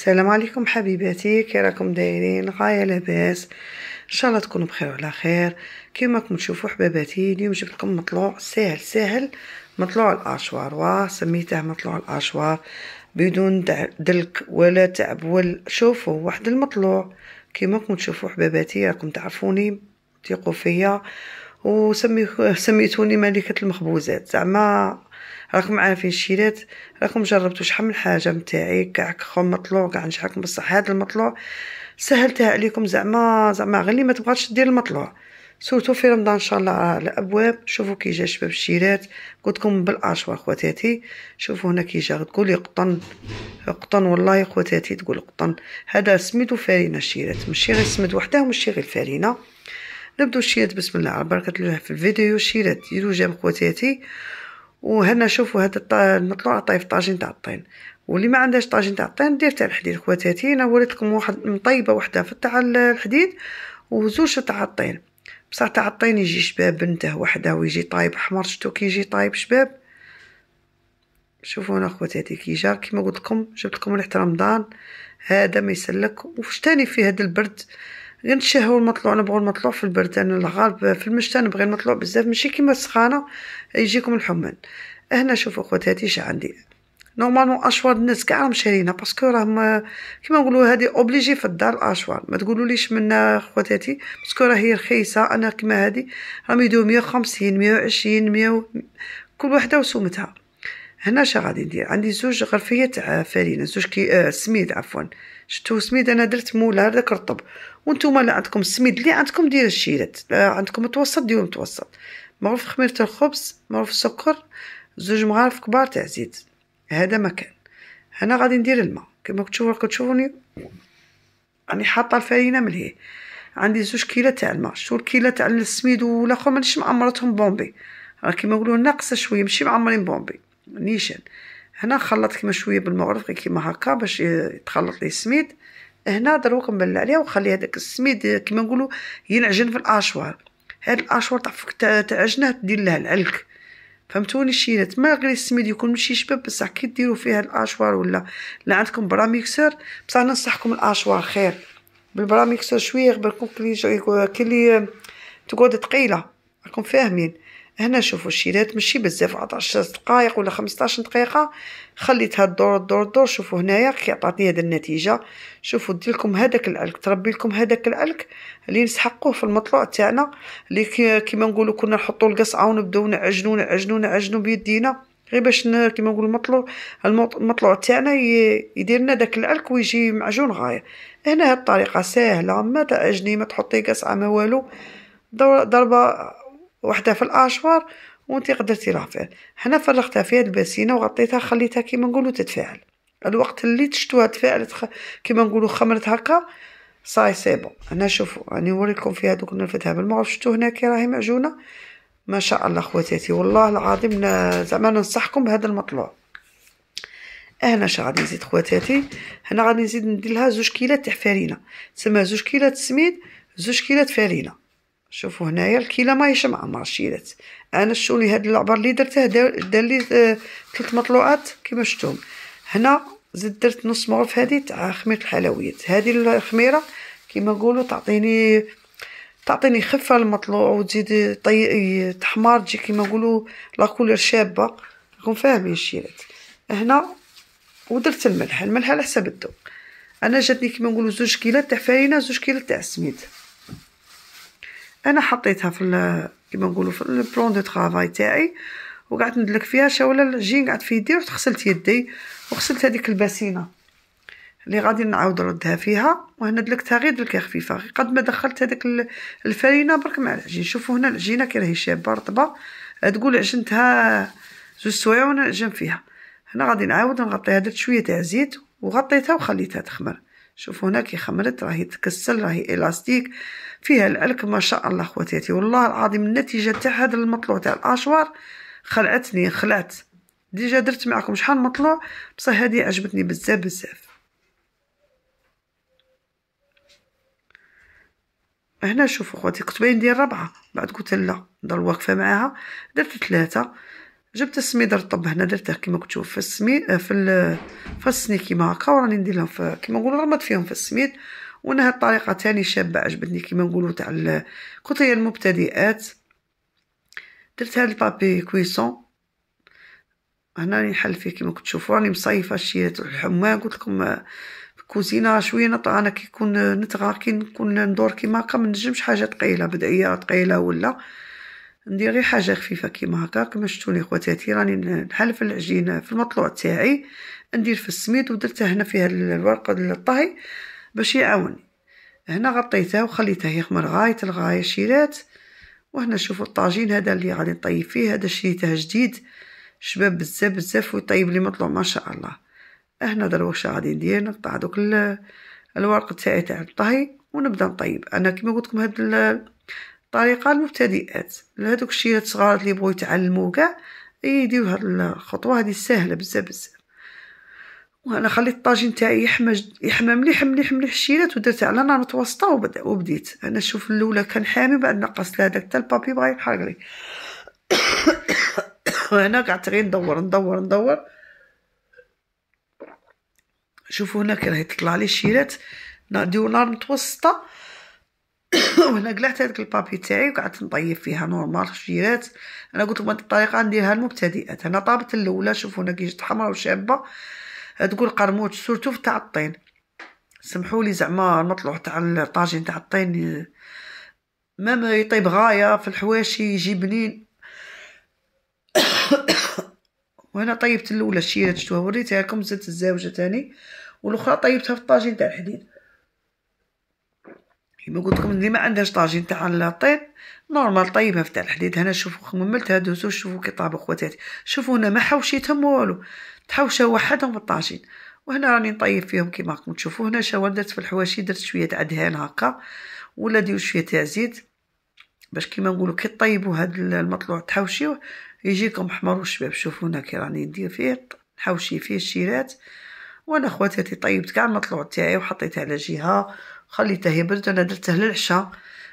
السلام عليكم حبيباتي كي راكم دايرين غايه لاباس ان شاء الله تكونوا بخير وعلى خير كيما راكم تشوفوا حباباتي اليوم جبت لكم مطلوع ساهل ساهل مطلوع الاشوار وسميته مطلوع الاشوار بدون دلك ولا تعب ولا شوفوا واحد المطلوع كيما راكم تشوفوا حباباتي راكم تعرفوني تيقوا فيا وسميتوني ملكه المخبوزات زعما راكم عارفين شيرات راكم جربتو شحال من حاجه نتاعي كاع كخو مطلوع كاع نجحكم بصح هذا المطلوع سهلتها عليكم زعما زعما غير اللي ما تبغاتش دير المطلوع سورتو في رمضان ان شاء الله على الابواب شوفوا كي جا شباب الشيرات لكم بالاشوا خواتاتي شوفوا هنا كي جا تقولي قطن قطن والله خواتاتي تقول قطن هذا سميدو فارينه الشيرات ماشي غير سمد وحده ماشي غير الفارينه نبدو الشيرات بسم الله على بركه الله في الفيديو الشيرات ديرو جنب خواتاتي وهنا شوفوا هاد نطلعوا طايف طاجين تاع الطين واللي ما عندهاش طاجين تاع الطين دير تاع الحديد خواتاتي انا وريتكم واحد مطيبه وحده في تاع الحديد وزوج تاع الطين بصح تاع الطين يجي شباب بنته وحده ويجي طايب احمر شتو كي يجي طايب شباب شوفوا انا خواتاتي كي جا كيما قلت لكم جبت لكم ريحه رمضان هذا ما يسلك وفش تاني في هذا البرد غير نشهو المطلوع نبغو المطلوع في البردان الغالب في المشتى نبغي المطلوع بزاف ماشي كيما السخانه يجيكم الحمان هنا شوفوا خواتاتي اش عندي نورمالمون اشوار الناس كاع راهم شارينا باسكو راهم كيما نقولوا هادي اوبليجي في الدار الاشوار ما تقولوليش منا خواتاتي باسكو راهي رخيصه انا كيما هادي راهم يديروا 150 120 100 كل وحده وسومتها هنا اش غادي ندير عندي زوج غرفيات آه، فرينه زوج كي آه سميد عفوا شتو سميد انا درت مولا هداك رطب وانتم لا عندكم السميد اللي عندكم دير الشيرات آه، عندكم متوسط ديروا متوسط معروف خميره الخبز معروف السكر زوج مغارف كبار تاع زيت هذا مكان هنا غادي ندير الماء كما تشوفوا راكم تشوفوني راني حاطه الفرينه ملهي عندي زوج كيلات تاع الماء شو الكيلات تاع السميد والاخر مانيش معمرتهم بومبي راه كيما يقولوا ناقصه شويه ماشي معمرين بومبي نيشان هنا خلط كيما شويه بالمغرف غير كيما هكا باش يتخلط لي السميد هنا دروك نبلع عليها وخلي هذاك السميد كيما نقولوا ينعجن في الاشوار هاد الاشوار تعرفك تعجنه دير لها العلك فهمتوني الشينات ما غير السميد يكون ماشي شباب بصح كي ديروا فيها الاشوار ولا لا عندكم براميكسر بصح ننصحكم الاشوار خير بالبراميكسر شويه يغبركم كلي كلي تقعد ثقيله راكم فاهمين هنا شوفوا الشيلات ماشي بزاف عاد 10 دقائق ولا 15 دقيقه خليتها الدور الدور الدور شوفوا هنايا كي عطاتني هذه النتيجه شوفوا دير لكم هذاك الالك تربي لكم هذاك الالك اللي نسحقوه في المطلوع تاعنا اللي كيما نقولوا كنا نحطوا القصعه ونبداو نعجنوا نعجنوا نعجنوا بيدينا غير باش كيما نقولوا المطلوع المطلوع تاعنا يدير لنا داك الالك ويجي معجون غايه هنا هاد الطريقه ساهله ما تعجني ما تحطي قصعه ما والو ضربه وحده في الاشوار وانت قدرتي راه فيه هنا فرغتها في هاد البسينه وغطيتها خليتها كيما نقولوا تتفاعل الوقت اللي تشتوها تفاعلت خ... كيما نقولوا خمرت هكا صاي سي بون هنا شوفوا راني نوريكم فيها دوك نلفتها بالمغرب شفتوا هنا كي راهي معجونه ما شاء الله خواتاتي والله العظيم زعما ننصحكم بهذا المطلوع هنا اش غادي نزيد خواتاتي هنا غادي نزيد ندير لها زوج كيلات تاع فرينه تسمى زوج كيلات سميد زوج كيلات فرينه شوفوا هنايا الكيله ماهيش معمره شيلات انا شوني هاد العبر اللي درته دار لي ثلاث آه، مطلوعات كيما شفتم هنا زدت درت نص مغرف هادي تاع خميره الحلويات هادي الخميره كيما نقولو تعطيني تعطيني خفه المطلوع وتزيد طي... تحمر تجي كيما نقولو لاكولور شابه راكم فاهمين الشيلات هنا ودرت الملح الملح على حساب الدو انا جاتني كيما نقولو زوج كيلات تاع فرينه زوج كيلات تاع سميد انا حطيتها في كيما نقولوا في البلون دو طرافاي تاعي وقعدت ندلك فيها شاولا الجين قعدت في يدي رحت يدي وغسلت هذيك الباسينه اللي غادي نعاود نردها فيها وهنا دلكتها غير دلكه خفيفه قد ما دخلت هذاك الفرينه برك مع العجين شوفوا هنا العجينه كي راهي شابه رطبه تقول عجنتها زوج سوايع وانا نعجن فيها هنا غادي نعاود نغطيها درت شويه تاع زيت وغطيتها وخليتها تخمر شوفوا هنا كي خمرت راهي تكسل راهي الاستيك فيها الالك ما شاء الله خواتاتي والله العظيم النتيجه تاع هذا المطلوع تاع الاشوار خلعتني خلعت ديجا درت معكم شحال مطلوع بصح هذه عجبتني بزاف بزاف هنا شوفوا خواتي كنت باين ندير ربعه بعد قلت لا ضل واقفه معاها درت ثلاثه جبت السميدر رطب هنا درته كيما كتشوف تشوف في السمي آه، في في السني كيما هكا وراني ندير لهم كيما نقولوا رمط فيهم في السميد وانا هاد الطريقه تاني شابه عجبتني كيما نقولوا تاع الكتريه المبتدئات درت هاد البابي كويسون هنا راني نحل فيه كيما كنت تشوفوا راني مصيفه الشيات الحمام قلت لكم الكوزينه آه، شويه نطلع انا كي نكون نتغار كي نكون ندور كيما هكا ما نجمش حاجه ثقيله بدعيه ثقيله ولا ندير غير حاجه خفيفه كيما هكا كما شفتوني خواتاتي راني نحلف العجينه في المطلوع تاعي ندير في السميد ودرته هنا في الورقه الورق الطهي باش يعاوني هنا غطيته وخليتها يخمر غايه الغايه شيرات وهنا شوفوا الطاجين هذا اللي غادي نطيب فيه هذا شريته جديد شباب بزاف بزاف ويطيب لي مطلوع ما شاء الله هنا دروشه غادي ندير نقطع دوك الورق تاعي تاع الطهي ونبدا نطيب انا كما قلت لكم هذا طريقه المبتدئات لهذوك الشيلات الصغار اللي بغاو يتعلموا كاع يديروا هاد الخطوه هادي سهله بزاف بزاف وانا خليت الطاجين تاعي يحمى يحمى مليح مليح مليح الشيلات ودرت على نار متوسطه وبدا وبديت انا شوف الاولى كان حامي بعد نقصت لها داك حتى البابي بغى يحرق لي وانا قعدت غير ندور ندور ندور شوفوا هنا راهي تطلع لي الشيلات نديو نار متوسطه وهنا قلعت هذاك البابي تاعي وقعدت نطيب فيها نورمال خشيرات انا قلت لهم هذه الطريقه نديرها المبتدئات انا طابت الاولى شوفوا هنا كي جات حمراء وشابه تقول قرموط سورتو تاع الطين سمحوا لي زعما المطلوع تاع الطاجين تاع الطين مام يطيب غايه في الحواشي يجي بنين وهنا طيبت الاولى شيرات شتوها وريتها لكم زدت الزاوجه تاني والاخرى طيبتها في الطاجين تاع الحديد كيما قلت لكم ديما عندهاش طاجين تاع الطيب نورمال طيبها في تاع الحديد هنا شوفوا خممتها دوزو شوفوا كي طابو خواتاتي شوفوا هنا ما حوشيتهم والو تحوشوا وحدهم الطاجين وهنا راني نطيب فيهم كيما راكم تشوفوا هنا شاور درت في الحواشي درت شويه تاع دهان هكا ولا دير شويه تاع زيت باش كيما نقولوا كي طيبوا هاد المطلوع تحوشيوه يجيكم حمر وشباب شوفوا هنا كي راني ندير فيه نحوشي فيه الشيرات وانا خواتاتي طيبت كاع المطلوع تاعي وحطيته على جهه خليته بردت انا درته للعشاء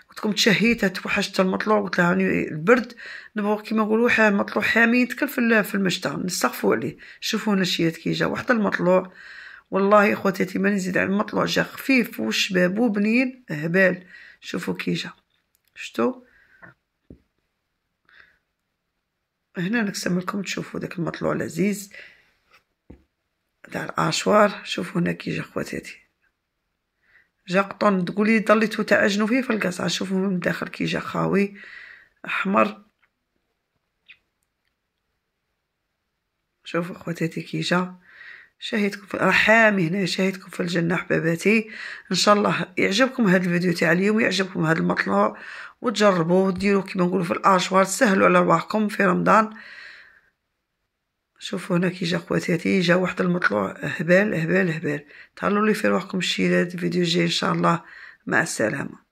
قلت لكم تشهيتها توحشت المطلوع قلت لها البرد نبغى كيما نقولوا مطلوع حامي يتكل في المشتى نستغفوا عليه شوفوا هنا الشيات كي جا واحد المطلوع والله اخواتي ما نزيد على المطلوع جا خفيف وشباب وبنين هبال شوفوا كي جا شفتوا هنا نقسم لكم تشوفوا داك المطلوع العزيز تاع الاشوار شوفوا هنا كي جا خواتاتي جا قطن تقولي ضليتو تعجنو فيه في الكاس غنشوفوه من الداخل كي جا خاوي احمر شوفو خواتاتي كي جا شاهدكم في حامي هنا شاهدكم في الجنة حباباتي ان شاء الله يعجبكم هذا الفيديو تاع اليوم يعجبكم هذا المطلع وتجربوه ديروه كيما نقولوا في الاشوار تسهلو على رواحكم في رمضان شوفوا هنا كي جا خواتاتي جا واحد المطلوع هبال هبال هبال تهلاو لي في روحكم الشيلات فيديو جاي ان شاء الله مع السلامه